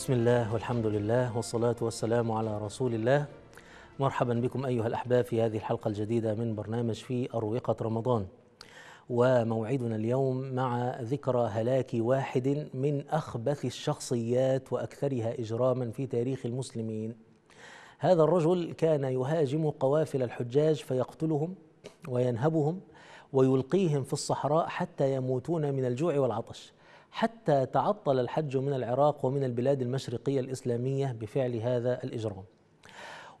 بسم الله والحمد لله والصلاة والسلام على رسول الله مرحبا بكم أيها الأحباب في هذه الحلقة الجديدة من برنامج في أروقة رمضان وموعدنا اليوم مع ذكرى هلاك واحد من أخبث الشخصيات وأكثرها إجراما في تاريخ المسلمين هذا الرجل كان يهاجم قوافل الحجاج فيقتلهم وينهبهم ويلقيهم في الصحراء حتى يموتون من الجوع والعطش حتى تعطل الحج من العراق ومن البلاد المشرقية الإسلامية بفعل هذا الإجرام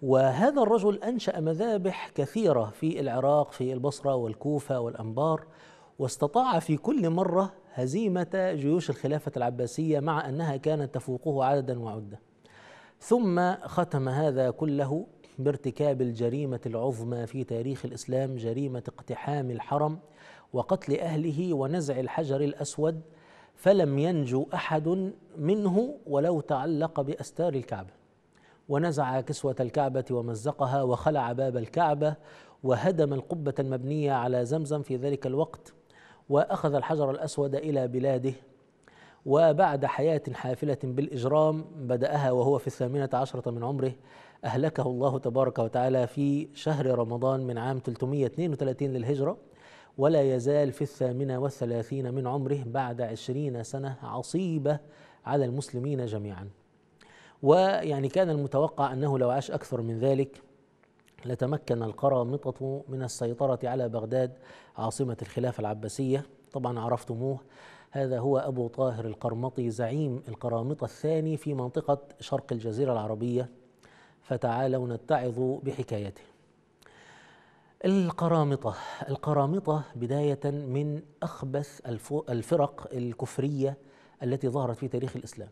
وهذا الرجل أنشأ مذابح كثيرة في العراق في البصرة والكوفة والأنبار واستطاع في كل مرة هزيمة جيوش الخلافة العباسية مع أنها كانت تفوقه عددا وعدة ثم ختم هذا كله بارتكاب الجريمة العظمى في تاريخ الإسلام جريمة اقتحام الحرم وقتل أهله ونزع الحجر الأسود فلم ينجو احد منه ولو تعلق باستار الكعبه ونزع كسوه الكعبه ومزقها وخلع باب الكعبه وهدم القبه المبنيه على زمزم في ذلك الوقت واخذ الحجر الاسود الى بلاده وبعد حياه حافله بالاجرام بداها وهو في الثامنه عشره من عمره اهلكه الله تبارك وتعالى في شهر رمضان من عام 332 للهجره ولا يزال في الثامنة والثلاثين من عمره بعد عشرين سنة عصيبة على المسلمين جميعا ويعني كان المتوقع أنه لو عاش أكثر من ذلك لتمكن القرامطة من السيطرة على بغداد عاصمة الخلافة العباسية طبعا عرفتموه هذا هو أبو طاهر القرمطي زعيم القرامطة الثاني في منطقة شرق الجزيرة العربية فتعالوا نتعظ بحكايته القرامطة القرامطة بداية من أخبث الفرق الكفرية التي ظهرت في تاريخ الإسلام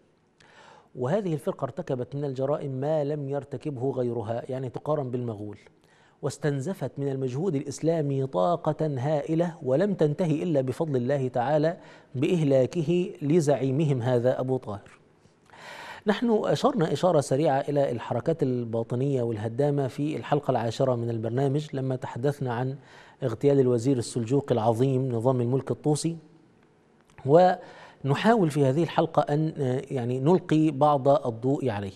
وهذه الفرقة ارتكبت من الجرائم ما لم يرتكبه غيرها يعني تقارن بالمغول واستنزفت من المجهود الإسلامي طاقة هائلة ولم تنتهي إلا بفضل الله تعالى بإهلاكه لزعيمهم هذا أبو طاهر نحن أشرنا إشارة سريعة إلى الحركات الباطنية والهدامة في الحلقة العاشرة من البرنامج لما تحدثنا عن اغتيال الوزير السلجوقي العظيم نظام الملك الطوسي ونحاول في هذه الحلقة أن آه، يعني نلقي بعض الضوء عليه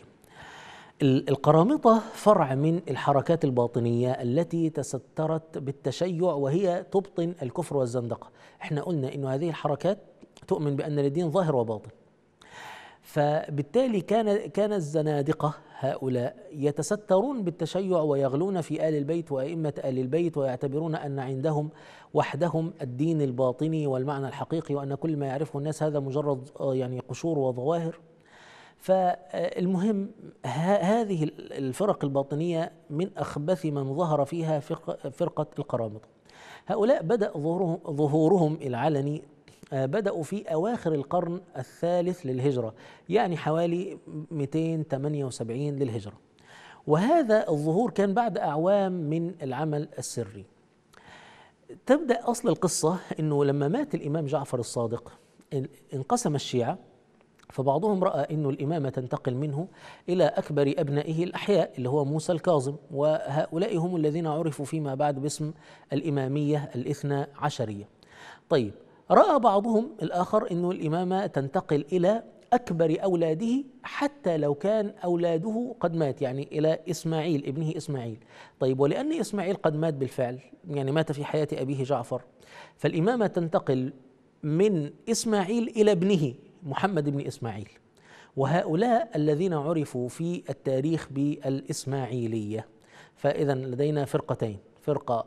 القرامطة فرع من الحركات الباطنية التي تسترت بالتشيع وهي تبطن الكفر والزندقة احنا قلنا أن هذه الحركات تؤمن بأن للدين ظاهر وباطن فبالتالي كان كان الزنادقه هؤلاء يتسترون بالتشيع ويغلون في ال البيت وائمه ال البيت ويعتبرون ان عندهم وحدهم الدين الباطني والمعنى الحقيقي وان كل ما يعرفه الناس هذا مجرد آه، يعني قشور وظواهر فالمهم هذه الفرق الباطنيه من اخبث من ظهر فيها فرقه القرامطه هؤلاء بدأ ظهورهم العلني آه، بدأوا في أواخر القرن الثالث للهجرة يعني حوالي 278 للهجرة وهذا الظهور كان بعد أعوام من العمل السري تبدأ أصل القصة أنه لما مات الإمام جعفر الصادق انقسم الشيعة فبعضهم رأى أن الإمامة تنتقل منه إلى أكبر أبنائه الأحياء اللي هو موسى الكاظم وهؤلاء هم الذين عرفوا فيما بعد باسم الإمامية الإثنى عشرية طيب راى بعضهم الاخر انه الامامه تنتقل الى اكبر اولاده حتى لو كان اولاده قد مات يعني الى اسماعيل ابنه اسماعيل طيب ولان اسماعيل قد مات بالفعل يعني مات في حياه ابيه جعفر فالامامه تنتقل من اسماعيل الى ابنه محمد بن اسماعيل وهؤلاء الذين عرفوا في التاريخ بالإسماعيلية فإذا لدينا فرقتين فرقة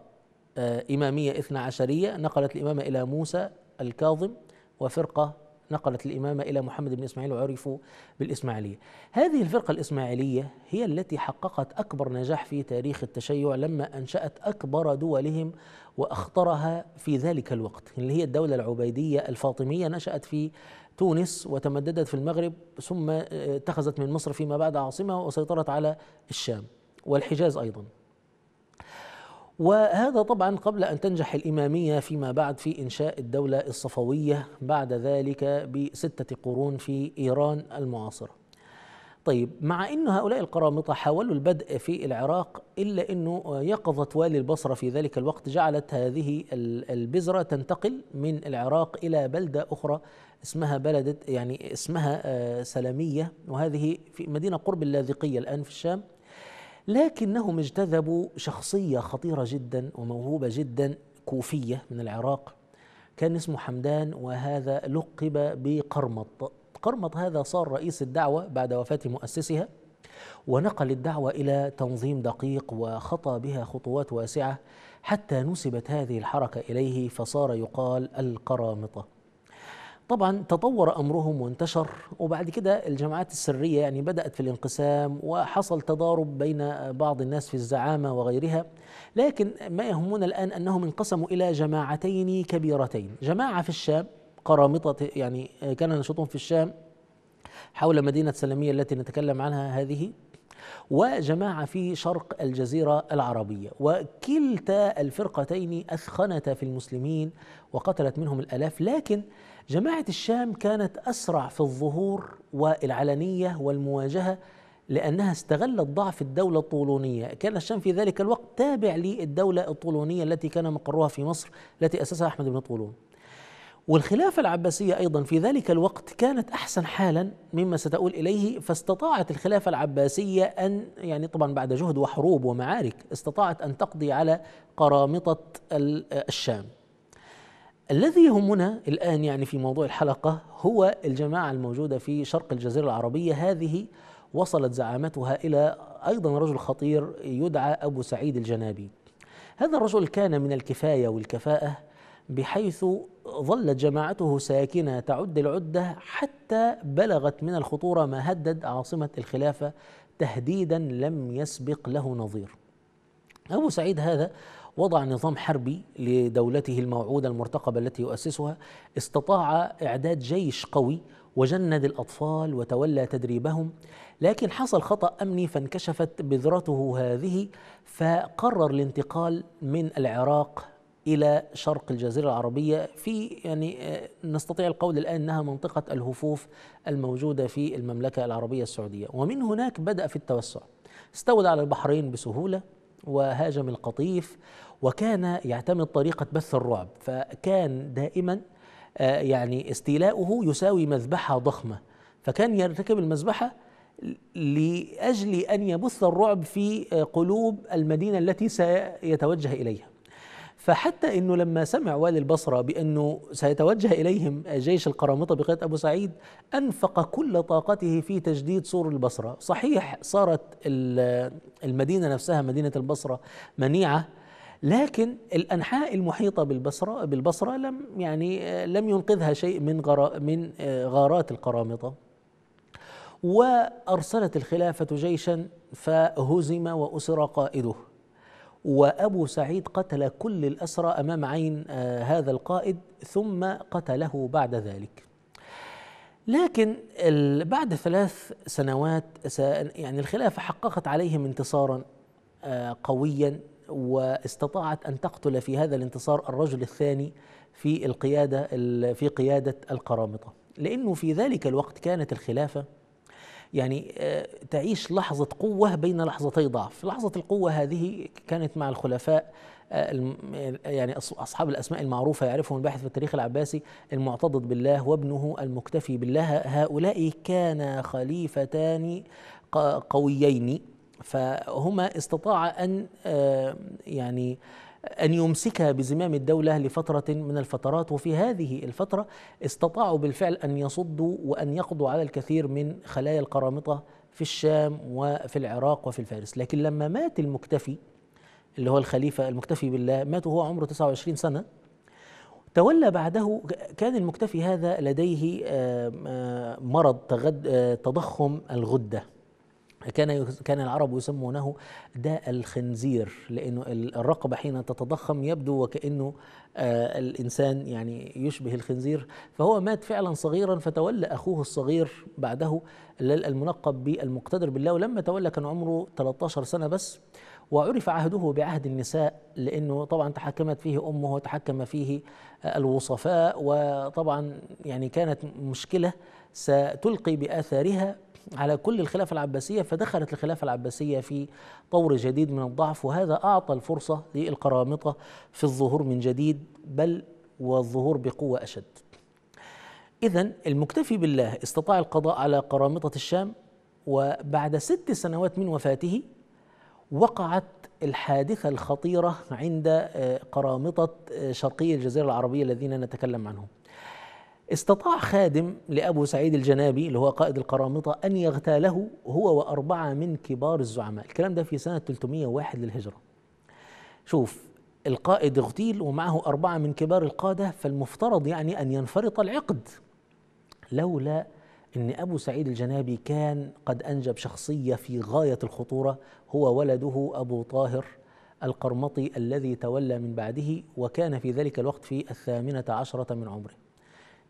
آه، إمامية إثنى عشرية نقلت الإمامة إلى موسى الكاظم وفرقة نقلت الإمامة إلى محمد بن إسماعيل وعرفوا بالإسماعيلية هذه الفرقة الإسماعيلية هي التي حققت أكبر نجاح في تاريخ التشيع لما أنشأت أكبر دولهم وأخطرها في ذلك الوقت اللي هي الدولة العبيدية الفاطمية نشأت في تونس وتمددت في المغرب ثم آه، اتخذت من مصر فيما بعد عاصمة وسيطرت على الشام والحجاز أيضا وهذا طبعا قبل أن تنجح الإمامية فيما بعد في إنشاء الدولة الصفوية بعد ذلك بستة قرون في إيران المعاصرة طيب مع أن هؤلاء القرامطة حاولوا البدء في العراق إلا أنه يقظة والي البصرة في ذلك الوقت جعلت هذه البذرة تنتقل من العراق إلى بلدة أخرى اسمها بلدة يعني اسمها آه، سلامية وهذه في مدينة قرب اللاذقية الآن في الشام لكنهم اجتذبوا شخصية خطيرة جدا وموهوبة جدا كوفية من العراق كان اسمه حمدان وهذا لقب بقرمط قرمط هذا صار رئيس الدعوة بعد وفاة مؤسسها ونقل الدعوة إلى تنظيم دقيق وخطى بها خطوات واسعة حتى نسبت هذه الحركة إليه فصار يقال القرامطة طبعا تطور امرهم وانتشر وبعد كده الجماعات السريه يعني بدات في الانقسام وحصل تضارب بين بعض الناس في الزعامه وغيرها لكن ما يهمنا الان انهم انقسموا الى جماعتين كبيرتين جماعه في الشام قرامطه يعني كان نشاطهم في الشام حول مدينه سلميه التي نتكلم عنها هذه وجماعة في شرق الجزيرة العربية وكلتا الفرقتين أثخنتا في المسلمين وقتلت منهم الألاف لكن جماعة الشام كانت أسرع في الظهور والعلنية والمواجهة لأنها استغلت ضعف الدولة الطولونية كان الشام في ذلك الوقت تابع للدولة الطولونية التي كان مقرها في مصر التي أسسها أحمد بن طولون والخلافة العباسية أيضا في ذلك الوقت كانت أحسن حالا مما ستؤول إليه فاستطاعت الخلافة العباسية أن يعني طبعا بعد جهد وحروب ومعارك استطاعت أن تقضي على قرامطة الشام الذي يهمنا الآن يعني في موضوع الحلقة هو الجماعة الموجودة في شرق الجزيرة العربية هذه وصلت زعامتها إلى أيضا رجل خطير يدعى أبو سعيد الجنابي هذا الرجل كان من الكفاية والكفاءة بحيث ظلت جماعته ساكنة تعد العدة حتى بلغت من الخطورة ما هدد عاصمة الخلافة تهديدا لم يسبق له نظير أبو سعيد هذا وضع نظام حربي لدولته الموعودة المرتقبة التي يؤسسها استطاع إعداد جيش قوي وجند الأطفال وتولى تدريبهم لكن حصل خطأ أمني فانكشفت بذرته هذه فقرر الانتقال من العراق إلى شرق الجزيرة العربية في يعني آه، نستطيع القول الآن أنها منطقة الهفوف الموجودة في المملكة العربية السعودية ومن هناك بدأ في التوسع استولى على البحرين بسهولة وهاجم القطيف وكان يعتمد طريقة بث الرعب فكان دائما آه، يعني استيلاؤه يساوي مذبحة ضخمة فكان يرتكب المذبحة لأجل أن يبث الرعب في آه، قلوب المدينة التي سيتوجه إليها فحتى انه لما سمع والي البصره بانه سيتوجه اليهم جيش القرامطه بقياده ابو سعيد انفق كل طاقته في تجديد سور البصره، صحيح صارت المدينه نفسها مدينه البصره منيعه لكن الانحاء المحيطه بالبصره بالبصره لم يعني لم ينقذها شيء من غرا من غارات القرامطه. وارسلت الخلافه جيشا فهزم واسر قائده. وأبو سعيد قتل كل الأسرى أمام عين آه، هذا القائد ثم قتله بعد ذلك لكن بعد ثلاث سنوات يعني الخلافة حققت عليهم انتصارا آه، قويا واستطاعت أن تقتل في هذا الانتصار الرجل الثاني في القيادة في قيادة القرامطة لأنه في ذلك الوقت كانت الخلافة يعني آه، تعيش لحظة قوة بين لحظتي ضعف لحظة القوة هذه كانت مع الخلفاء آه، يعني أصحاب الأسماء المعروفة يعرفهم الباحث في التاريخ العباسي المعتضد بالله وابنه المكتفي بالله هؤلاء كانا خليفتان قويين فهما استطاع أن آه، يعني أن يمسكها بزمام الدولة لفترة من الفترات وفي هذه الفترة استطاعوا بالفعل أن يصدوا وأن يقضوا على الكثير من خلايا القرامطة في الشام وفي العراق وفي الفارس لكن لما مات المكتفي اللي هو الخليفة المكتفي بالله مات وهو عمره 29 سنة تولى بعده كان المكتفي هذا لديه مرض آه، تضخم الغده كان كان العرب يسمونه داء الخنزير لانه الرقبه حين تتضخم يبدو وكانه آه، الانسان يعني يشبه الخنزير فهو مات فعلا صغيرا فتولى اخوه الصغير بعده الملقب بالمقتدر بالله ولما تولى كان عمره 13 سنه بس وعرف عهده بعهد النساء لانه طبعا تحكمت فيه امه وتحكم فيه آه، الوصفاء وطبعا يعني كانت مشكله ستلقي باثارها على كل الخلافة العباسية فدخلت الخلافة العباسية في طور جديد من الضعف وهذا أعطى الفرصة للقرامطة في الظهور من جديد بل والظهور بقوة أشد إذا المكتفي بالله استطاع القضاء على قرامطة الشام وبعد ست سنوات من وفاته وقعت الحادثة الخطيرة عند آه، قرامطة آه، شرقي الجزيرة العربية الذين نتكلم عنهم استطاع خادم لأبو سعيد الجنابي اللي هو قائد القرامطة أن يغتاله هو وأربعة من كبار الزعماء الكلام ده في سنة 301 للهجرة شوف القائد اغتيل ومعه أربعة من كبار القادة فالمفترض يعني أن ينفرط العقد لولا أن أبو سعيد الجنابي كان قد أنجب شخصية في غاية الخطورة هو ولده أبو طاهر القرمطي الذي تولى من بعده وكان في ذلك الوقت في الثامنة عشرة من عمره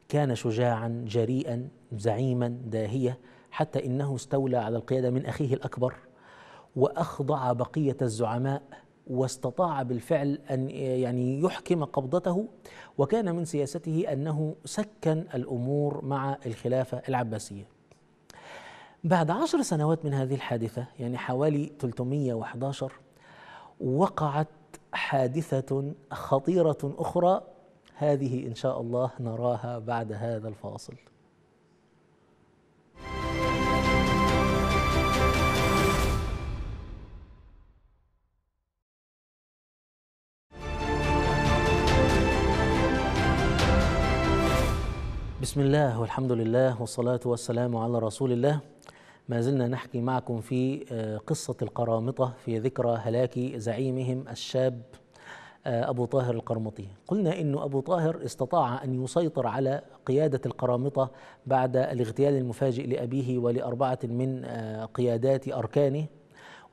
كان شجاعا جريئا زعيما داهية حتى إنه استولى على القيادة من أخيه الأكبر وأخضع بقية الزعماء واستطاع بالفعل أن يعني يحكم قبضته وكان من سياسته أنه سكن الأمور مع الخلافة العباسية بعد عشر سنوات من هذه الحادثة يعني حوالي 311 وقعت حادثة خطيرة أخرى هذه إن شاء الله نراها بعد هذا الفاصل بسم الله والحمد لله والصلاة والسلام على رسول الله ما زلنا نحكي معكم في آه، قصة القرامطة في ذكرى هلاك زعيمهم الشاب آه، أبو طاهر القرمطي قلنا أن أبو طاهر استطاع أن يسيطر على قيادة القرامطة بعد الاغتيال المفاجئ لأبيه ولأربعة من آه، قيادات أركانه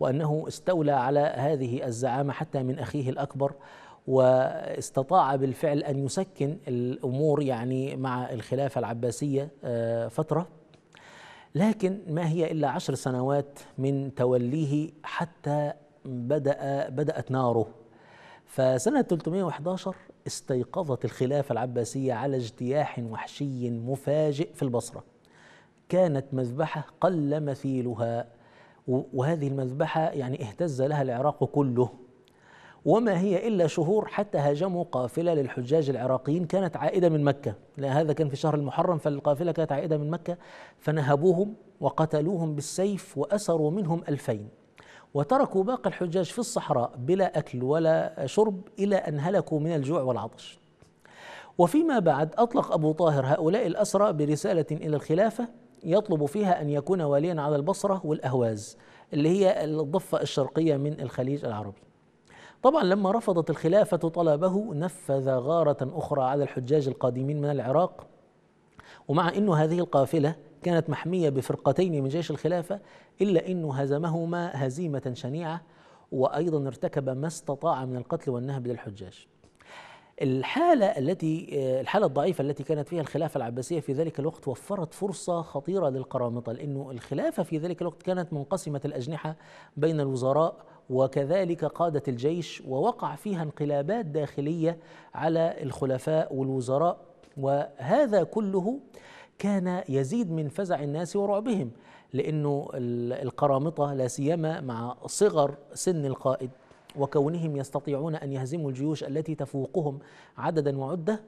وأنه استولى على هذه الزعامة حتى من أخيه الأكبر واستطاع بالفعل أن يسكن الأمور يعني مع الخلافة العباسية آه، فترة لكن ما هي إلا عشر سنوات من توليه حتى بدأ بدأت ناره فسنة 311 استيقظت الخلافة العباسية على اجتياح وحشي مفاجئ في البصرة كانت مذبحة قل مثيلها وهذه المذبحة يعني اهتز لها العراق كله وما هي إلا شهور حتى هاجموا قافلة للحجاج العراقيين كانت عائدة من مكة لا هذا كان في شهر المحرم فالقافلة كانت عائدة من مكة فنهبوهم وقتلوهم بالسيف وأسروا منهم ألفين وتركوا باقي الحجاج في الصحراء بلا أكل ولا شرب إلى أن هلكوا من الجوع والعطش وفيما بعد أطلق أبو طاهر هؤلاء الأسرى برسالة إلى الخلافة يطلب فيها أن يكون واليا على البصرة والأهواز اللي هي الضفة الشرقية من الخليج العربي طبعا لما رفضت الخلافة طلبه نفذ غارة أخرى على الحجاج القادمين من العراق ومع أن هذه القافلة كانت محمية بفرقتين من جيش الخلافة إلا أنه هزمهما هزيمة شنيعة وأيضا ارتكب ما استطاع من القتل والنهب للحجاج الحالة التي الحالة الضعيفة التي كانت فيها الخلافة العباسية في ذلك الوقت وفرت فرصة خطيرة للقرامطة لأنه الخلافة في ذلك الوقت كانت منقسمة الأجنحة بين الوزراء وكذلك قادة الجيش ووقع فيها انقلابات داخلية على الخلفاء والوزراء وهذا كله كان يزيد من فزع الناس ورعبهم لأنه القرامطة لا سيما مع صغر سن القائد وكونهم يستطيعون أن يهزموا الجيوش التي تفوقهم عددا وعدة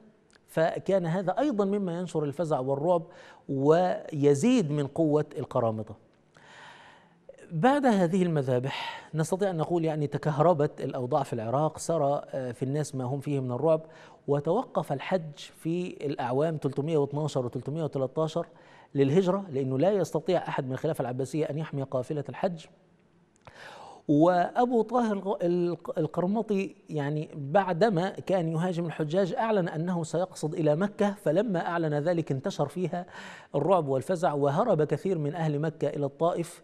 فكان هذا أيضا مما ينشر الفزع والرعب ويزيد من قوة القرامطة بعد هذه المذابح نستطيع أن نقول يعني تكهربت الأوضاع في العراق سرى آه، في الناس ما هم فيه من الرعب وتوقف الحج في الأعوام 312 و 313 للهجرة لأنه لا يستطيع أحد من الخلافة العباسية أن يحمي قافلة الحج وأبو طاهر القرمطي يعني بعدما كان يهاجم الحجاج أعلن أنه سيقصد إلى مكة فلما أعلن ذلك انتشر فيها الرعب والفزع وهرب كثير من أهل مكة إلى الطائف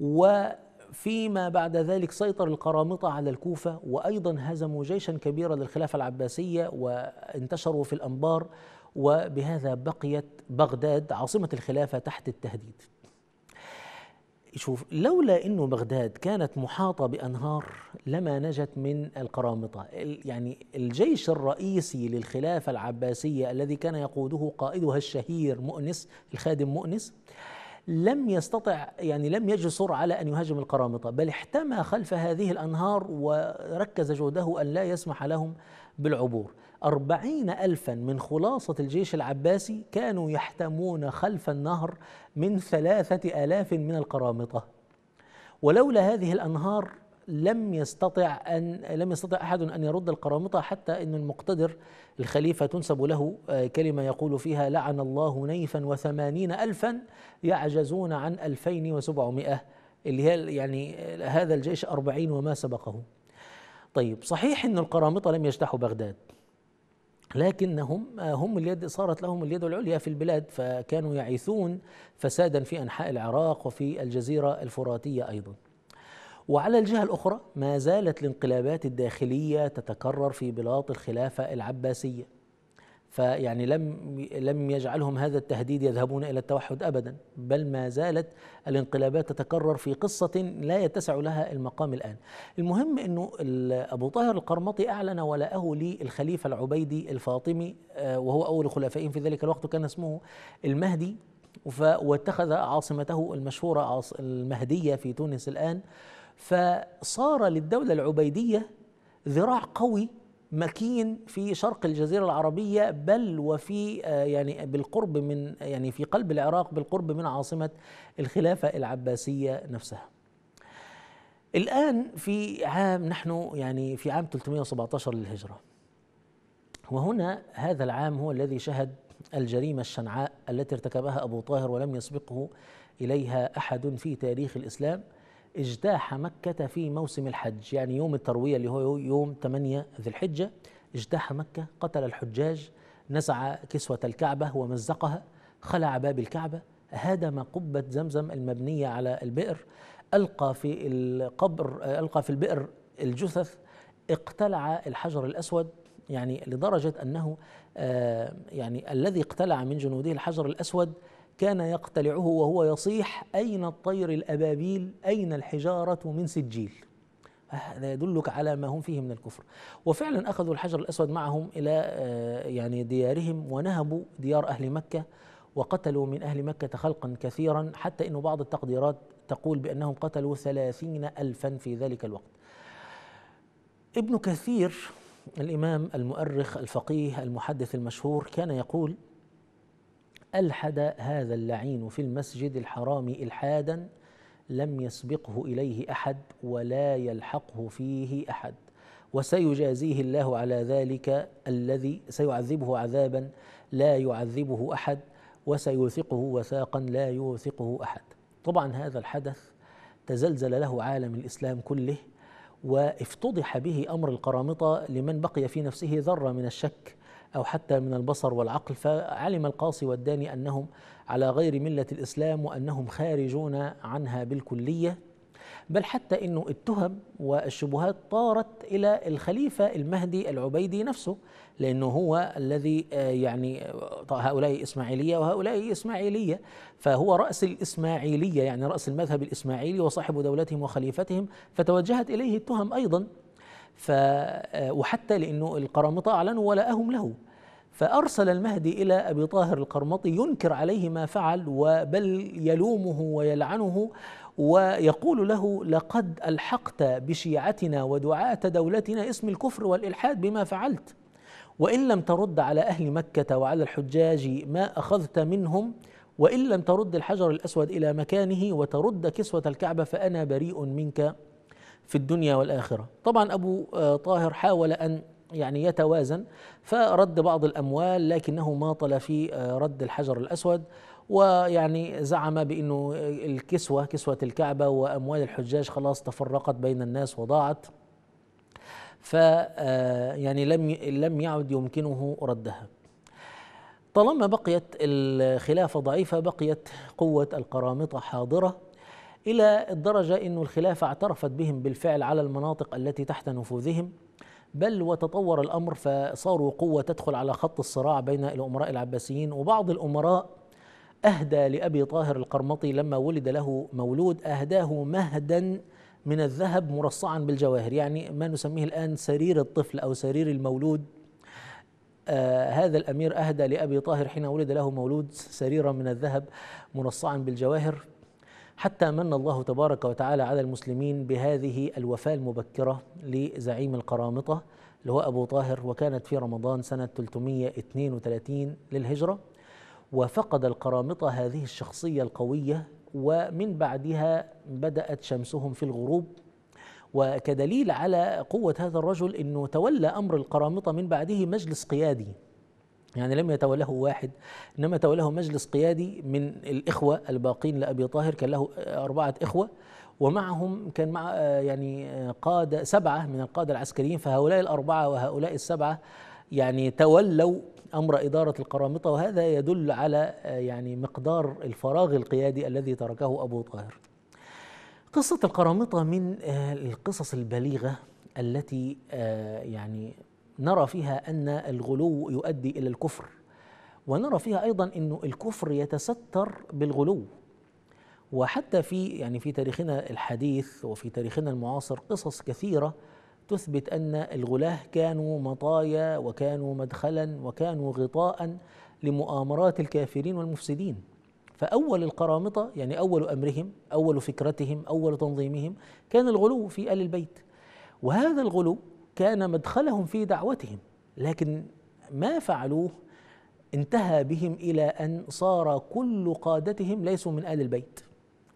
و فيما بعد ذلك سيطر القرامطة على الكوفة وأيضا هزموا جيشا كبيرا للخلافة العباسية وانتشروا في الأنبار وبهذا بقيت بغداد عاصمة الخلافة تحت التهديد شوف لولا انه بغداد كانت محاطه بانهار لما نجت من القرامطه، يعني الجيش الرئيسي للخلافه العباسيه الذي كان يقوده قائدها الشهير مؤنس الخادم مؤنس لم يستطع يعني لم يجسر على أن يهاجم القرامطة بل احتمى خلف هذه الأنهار وركز جهده أن لا يسمح لهم بالعبور أربعين ألفا من خلاصة الجيش العباسي كانوا يحتمون خلف النهر من ثلاثة آلاف من القرامطة ولولا هذه الأنهار لم يستطع ان لم يستطع احد ان يرد القرامطه حتى ان المقتدر الخليفه تنسب له آه، كلمه يقول فيها لعن الله نيفا وثمانين الفا يعجزون عن 2700 اللي هي يعني آه، هذا الجيش أربعين وما سبقه طيب صحيح أن القرامطة لم يجتاحوا بغداد لكنهم آه، هم اليد صارت لهم اليد العليا في البلاد فكانوا يعيثون فسادا في أنحاء العراق وفي الجزيرة الفراتية أيضا وعلى الجهة الأخرى ما زالت الانقلابات الداخلية تتكرر في بلاط الخلافة العباسية فيعني لم لم يجعلهم هذا التهديد يذهبون الى التوحد ابدا بل ما زالت الانقلابات تتكرر في قصه لا يتسع لها المقام الان المهم انه ابو طاهر القرمطي اعلن ولاءه للخليفه العبيدي الفاطمي آه، وهو اول خلفائهم في ذلك الوقت كان اسمه المهدي واتخذ عاصمته المشهوره المهديه في تونس الان فصار للدولة العبيدية ذراع قوي مكين في شرق الجزيرة العربية بل وفي آه، يعني بالقرب من يعني في قلب العراق بالقرب من عاصمة الخلافة العباسية نفسها. الآن في عام نحن يعني في عام 317 للهجرة. وهنا هذا العام هو الذي شهد الجريمة الشنعاء التي ارتكبها أبو طاهر ولم يسبقه إليها أحد في تاريخ الإسلام اجتاح مكة في موسم الحج يعني يوم التروية اللي هو يوم 8 ذي الحجة اجتاح مكة قتل الحجاج نزع كسوة الكعبة ومزقها خلع باب الكعبة هدم قبة زمزم المبنية على البئر ألقى في القبر ألقى في البئر الجثث اقتلع الحجر الأسود يعني لدرجة أنه آه، يعني الذي اقتلع من جنوده الحجر الأسود كان يقتلعه وهو يصيح أين الطير الأبابيل أين الحجارة من سجيل هذا يدلك على ما هم فيه من الكفر وفعلا أخذوا الحجر الأسود معهم إلى آه، يعني ديارهم ونهبوا ديار أهل مكة وقتلوا من أهل مكة خلقا كثيرا حتى أن بعض التقديرات تقول بأنهم قتلوا ثلاثين ألفا في ذلك الوقت ابن كثير الإمام المؤرخ الفقيه المحدث المشهور كان يقول ألحد هذا اللعين في المسجد الحرام إلحادا لم يسبقه إليه أحد ولا يلحقه فيه أحد وسيجازيه الله على ذلك الذي سيعذبه عذابا لا يعذبه أحد وسيوثقه وثاقا لا يوثقه أحد طبعا هذا الحدث تزلزل له عالم الإسلام كله وافتضح به أمر القرامطة لمن بقي في نفسه ذرة من الشك أو حتى من البصر والعقل فعلم القاصي والداني أنهم على غير ملة الإسلام وأنهم خارجون عنها بالكلية بل حتى أنه التهم والشبهات طارت إلى الخليفة المهدي العبيدي نفسه لأنه هو الذي آه، يعني آه، هؤلاء إسماعيلية وهؤلاء إسماعيلية فهو رأس الإسماعيلية يعني رأس المذهب الإسماعيلي وصاحب دولتهم وخليفتهم فتوجهت إليه التهم أيضا ف آه، وحتى لأنه القرامطة أعلنوا ولاءهم له فأرسل المهدي إلى أبي طاهر القرمطي ينكر عليه ما فعل وبل يلومه ويلعنه ويقول له لقد ألحقت بشيعتنا ودعاة دولتنا اسم الكفر والإلحاد بما فعلت وإن لم ترد على أهل مكة وعلى الحجاج ما أخذت منهم وإن لم ترد الحجر الأسود إلى مكانه وترد كسوة الكعبة فأنا بريء منك في الدنيا والآخرة طبعا أبو آه، طاهر حاول أن يعني يتوازن فرد بعض الأموال لكنه ماطل في آه، رد الحجر الأسود ويعني زعم بأنه الكسوة كسوة الكعبة وأموال الحجاج خلاص تفرقت بين الناس وضاعت ف آه، يعني لم لم يعد يمكنه ردها طالما بقيت الخلافة ضعيفة بقيت قوة القرامطة حاضرة إلى الدرجة أن الخلافة اعترفت بهم بالفعل على المناطق التي تحت نفوذهم بل وتطور الأمر فصاروا قوة تدخل على خط الصراع بين الأمراء العباسيين وبعض الأمراء أهدى لأبي طاهر القرمطي لما ولد له مولود أهداه مهدا من الذهب مرصعا بالجواهر يعني ما نسميه الآن سرير الطفل أو سرير المولود آه هذا الأمير أهدى لأبي طاهر حين ولد له مولود سريرا من الذهب مرصعا بالجواهر حتى من الله تبارك وتعالى على المسلمين بهذه الوفاة المبكرة لزعيم القرامطة اللي هو أبو طاهر وكانت في رمضان سنة 332 للهجرة وفقد القرامطة هذه الشخصية القوية ومن بعدها بدأت شمسهم في الغروب وكدليل على قوة هذا الرجل أنه تولى أمر القرامطة من بعده مجلس قيادي يعني لم يتولاه واحد إنما تولاه مجلس قيادي من الإخوة الباقين لأبي طاهر كان له أربعة إخوة ومعهم كان مع يعني قادة سبعة من القادة العسكريين فهؤلاء الأربعة وهؤلاء السبعة يعني تولوا امر اداره القرامطه وهذا يدل على يعني مقدار الفراغ القيادي الذي تركه ابو طاهر. قصه القرامطه من آه، القصص البليغه التي آه، يعني نرى فيها أن الغلو يؤدي إلى الكفر ونرى فيها أيضا أن الكفر يتستر بالغلو وحتى في يعني في تاريخنا الحديث وفي تاريخنا المعاصر قصص كثيرة تثبت أن الغلاة كانوا مطايا وكانوا مدخلا وكانوا غطاء لمؤامرات الكافرين والمفسدين فأول القرامطة يعني أول أمرهم أول فكرتهم أول تنظيمهم كان الغلو في آل البيت وهذا الغلو كان مدخلهم في دعوتهم لكن ما فعلوه انتهى بهم الى ان صار كل قادتهم ليسوا من ال البيت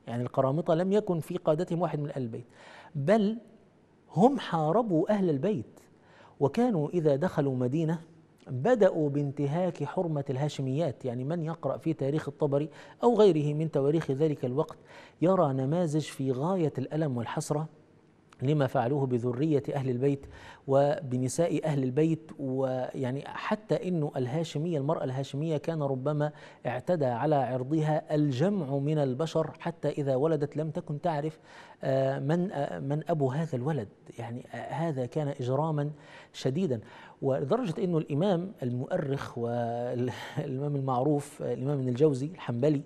يعني القرامطه لم يكن في قادتهم واحد من ال البيت بل هم حاربوا اهل البيت وكانوا اذا دخلوا مدينه بداوا بانتهاك حرمه الهاشميات يعني من يقرا في تاريخ الطبري او غيره من تواريخ ذلك الوقت يرى نماذج في غايه الالم والحسره لما فعلوه بذرية أهل البيت وبنساء أهل البيت ويعني حتى أنه الهاشمية المرأة الهاشمية كان ربما اعتدى على عرضها الجمع من البشر حتى إذا ولدت لم تكن تعرف آه، من آه، من أبو هذا الولد يعني آه، هذا كان إجراما شديدا ولدرجة أنه الإمام المؤرخ والإمام المعروف الإمام ابن الجوزي الحنبلي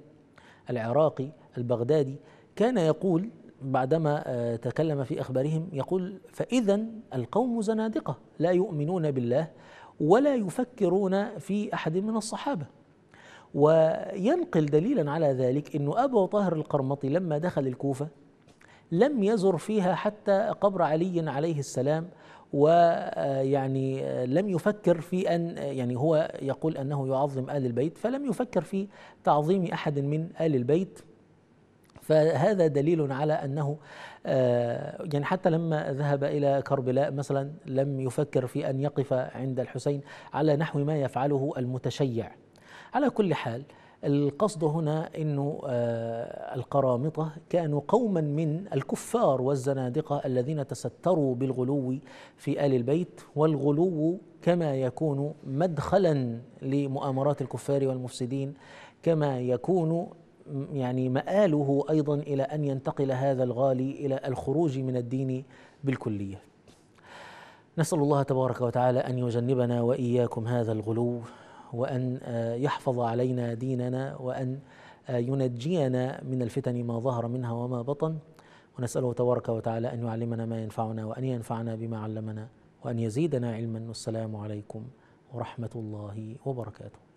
العراقي البغدادي كان يقول بعدما آه، تكلم في أخبارهم يقول فإذا القوم زنادقة لا يؤمنون بالله ولا يفكرون في أحد من الصحابة وينقل دليلا على ذلك أنه أبو طاهر القرمطي لما دخل الكوفة لم يزر فيها حتى قبر علي عليه السلام ويعني آه، آه، لم يفكر في أن يعني هو يقول أنه يعظم آل البيت فلم يفكر في تعظيم أحد من آل البيت فهذا دليل على أنه آه، يعني حتى لما ذهب إلى كربلاء مثلا لم يفكر في أن يقف عند الحسين على نحو ما يفعله المتشيع على كل حال القصد هنا انه آه، القرامطه كانوا قوما من الكفار والزنادقه الذين تستروا بالغلو في ال البيت والغلو كما يكون مدخلا لمؤامرات الكفار والمفسدين كما يكون يعني مآله أيضا إلى أن ينتقل هذا الغالي إلى الخروج من الدين بالكلية نسأل الله تبارك وتعالى أن يجنبنا وإياكم هذا الغلو وأن آه، يحفظ علينا ديننا وأن آه، ينجينا من الفتن ما ظهر منها وما بطن ونسأله تبارك وتعالى أن يعلمنا ما ينفعنا وأن ينفعنا بما علمنا وأن يزيدنا علما والسلام عليكم ورحمة الله وبركاته